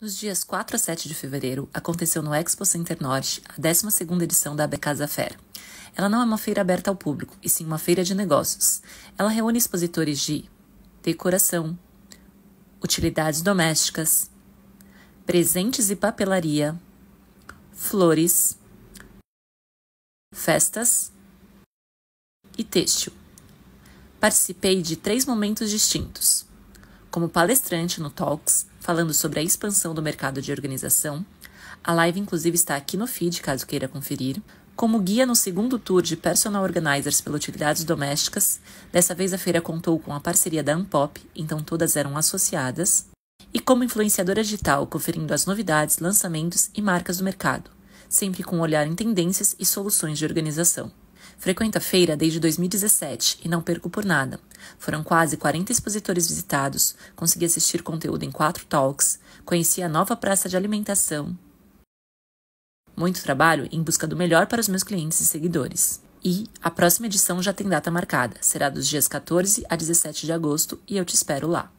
Nos dias 4 a 7 de fevereiro, aconteceu no Expo Center Norte a 12 edição da Becasa Fair. Ela não é uma feira aberta ao público, e sim uma feira de negócios. Ela reúne expositores de decoração, utilidades domésticas, presentes e papelaria, flores, festas e têxtil. Participei de três momentos distintos. Como palestrante no Talks, falando sobre a expansão do mercado de organização, a live inclusive está aqui no feed, caso queira conferir, como guia no segundo tour de Personal Organizers pela Utilidades Domésticas, dessa vez a feira contou com a parceria da Unpop, então todas eram associadas, e como influenciadora digital, conferindo as novidades, lançamentos e marcas do mercado, sempre com um olhar em tendências e soluções de organização. Frequento a feira desde 2017 e não perco por nada. Foram quase 40 expositores visitados, consegui assistir conteúdo em quatro talks, conheci a nova praça de alimentação. Muito trabalho em busca do melhor para os meus clientes e seguidores. E a próxima edição já tem data marcada, será dos dias 14 a 17 de agosto e eu te espero lá.